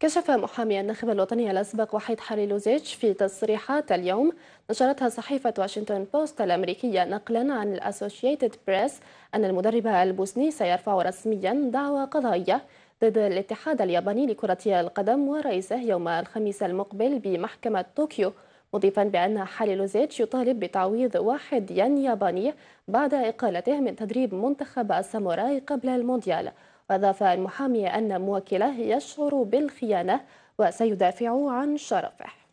كشف محامي الناخب الوطني الأسبق وحيد حريلوزيتش في تصريحات اليوم نشرتها صحيفة واشنطن بوست الأمريكية نقلا عن الأسوشيتد بريس أن المدرب البوسني سيرفع رسميا دعوى قضائية ضد الاتحاد الياباني لكرة القدم ورئيسه يوم الخميس المقبل بمحكمة طوكيو مضيفا بأن حاليلوزيتش يطالب بتعويض واحد ين ياباني بعد إقالته من تدريب منتخب الساموراي قبل المونديال وأضاف المحامي أن موكله يشعر بالخيانة وسيدافع عن شرفه